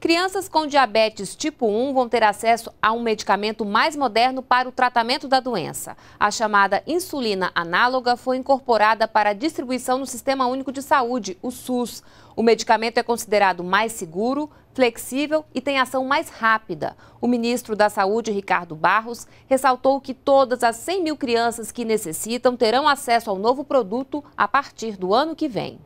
Crianças com diabetes tipo 1 vão ter acesso a um medicamento mais moderno para o tratamento da doença. A chamada insulina análoga foi incorporada para distribuição no Sistema Único de Saúde, o SUS. O medicamento é considerado mais seguro, flexível e tem ação mais rápida. O ministro da Saúde, Ricardo Barros, ressaltou que todas as 100 mil crianças que necessitam terão acesso ao novo produto a partir do ano que vem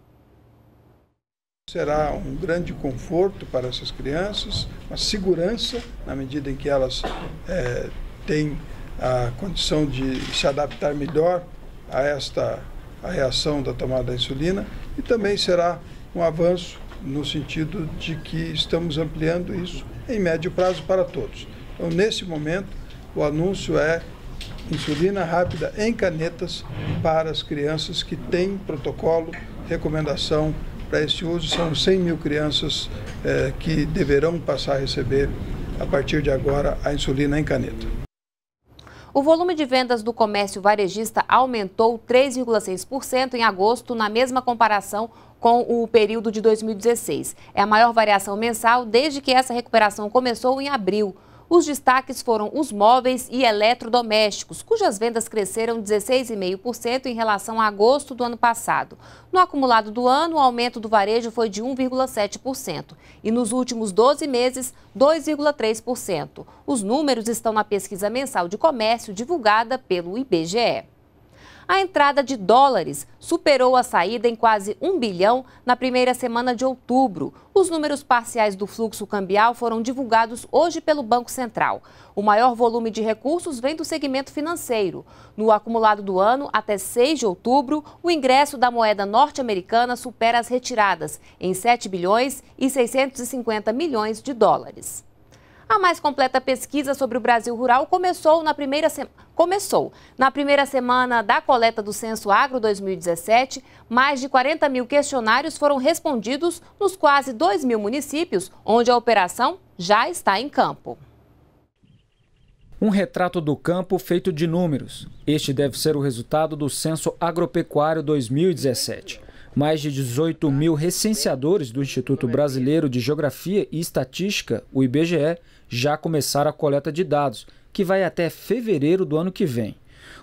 será um grande conforto para essas crianças, uma segurança na medida em que elas é, têm a condição de se adaptar melhor a esta a reação da tomada da insulina e também será um avanço no sentido de que estamos ampliando isso em médio prazo para todos. Então, nesse momento, o anúncio é insulina rápida em canetas para as crianças que têm protocolo, recomendação para este uso são 100 mil crianças eh, que deverão passar a receber, a partir de agora, a insulina em caneta. O volume de vendas do comércio varejista aumentou 3,6% em agosto, na mesma comparação com o período de 2016. É a maior variação mensal desde que essa recuperação começou em abril. Os destaques foram os móveis e eletrodomésticos, cujas vendas cresceram 16,5% em relação a agosto do ano passado. No acumulado do ano, o aumento do varejo foi de 1,7% e nos últimos 12 meses, 2,3%. Os números estão na pesquisa mensal de comércio divulgada pelo IBGE a entrada de dólares superou a saída em quase 1 bilhão na primeira semana de outubro. Os números parciais do fluxo cambial foram divulgados hoje pelo Banco Central. O maior volume de recursos vem do segmento financeiro. No acumulado do ano, até 6 de outubro, o ingresso da moeda norte-americana supera as retiradas em 7 bilhões e 650 milhões de dólares. A mais completa pesquisa sobre o Brasil rural começou na primeira, se... começou. Na primeira semana da coleta do Censo Agro 2017, mais de 40 mil questionários foram respondidos nos quase 2 mil municípios onde a operação já está em campo. Um retrato do campo feito de números. Este deve ser o resultado do Censo Agropecuário 2017. Mais de 18 mil recenseadores do Instituto Brasileiro de Geografia e Estatística, o IBGE, já começaram a coleta de dados, que vai até fevereiro do ano que vem.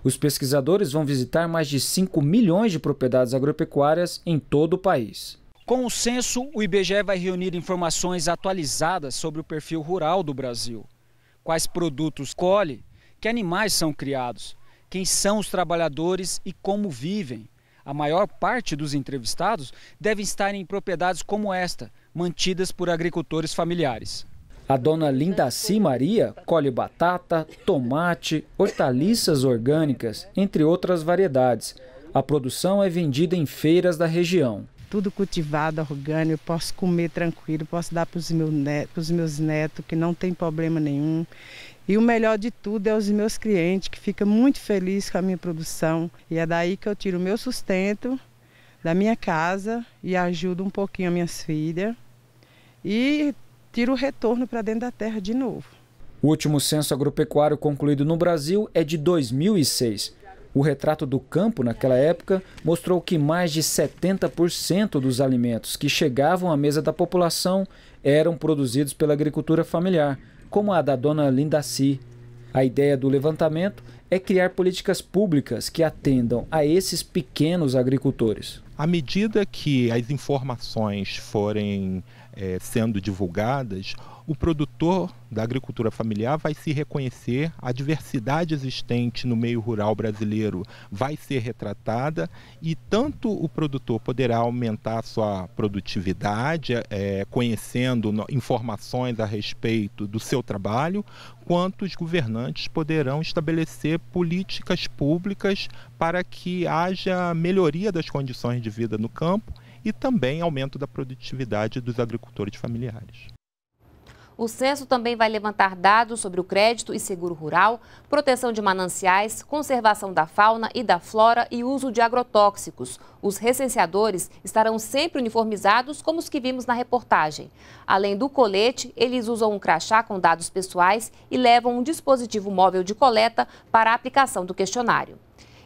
Os pesquisadores vão visitar mais de 5 milhões de propriedades agropecuárias em todo o país. Com o censo, o IBGE vai reunir informações atualizadas sobre o perfil rural do Brasil. Quais produtos colhe, que animais são criados, quem são os trabalhadores e como vivem a maior parte dos entrevistados devem estar em propriedades como esta, mantidas por agricultores familiares. A dona Linda C Maria colhe batata, tomate, hortaliças orgânicas, entre outras variedades. A produção é vendida em feiras da região. Tudo cultivado, orgânico, eu posso comer tranquilo, posso dar para os meus netos, que não tem problema nenhum. E o melhor de tudo é os meus clientes, que ficam muito felizes com a minha produção. E é daí que eu tiro o meu sustento da minha casa e ajudo um pouquinho as minhas filhas. E tiro o retorno para dentro da terra de novo. O último censo agropecuário concluído no Brasil é de 2006. O retrato do campo naquela época mostrou que mais de 70% dos alimentos que chegavam à mesa da população eram produzidos pela agricultura familiar, como a da dona Si. A ideia do levantamento é criar políticas públicas que atendam a esses pequenos agricultores. À medida que as informações forem é, sendo divulgadas, o produtor da agricultura familiar vai se reconhecer, a diversidade existente no meio rural brasileiro vai ser retratada e tanto o produtor poderá aumentar a sua produtividade, é, conhecendo informações a respeito do seu trabalho, quanto os governantes poderão estabelecer políticas públicas para que haja melhoria das condições de vida no campo e também aumento da produtividade dos agricultores familiares. O censo também vai levantar dados sobre o crédito e seguro rural, proteção de mananciais, conservação da fauna e da flora e uso de agrotóxicos. Os recenseadores estarão sempre uniformizados, como os que vimos na reportagem. Além do colete, eles usam um crachá com dados pessoais e levam um dispositivo móvel de coleta para a aplicação do questionário.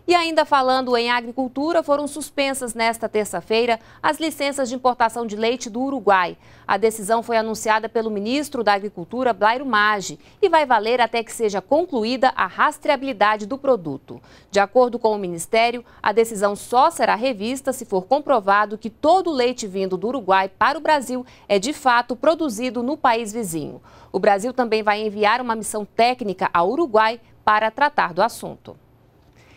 E ainda falando em agricultura, foram suspensas nesta terça-feira as licenças de importação de leite do Uruguai. A decisão foi anunciada pelo ministro da Agricultura, Blairo Maggi, e vai valer até que seja concluída a rastreabilidade do produto. De acordo com o ministério, a decisão só será revista se for comprovado que todo o leite vindo do Uruguai para o Brasil é de fato produzido no país vizinho. O Brasil também vai enviar uma missão técnica ao Uruguai para tratar do assunto.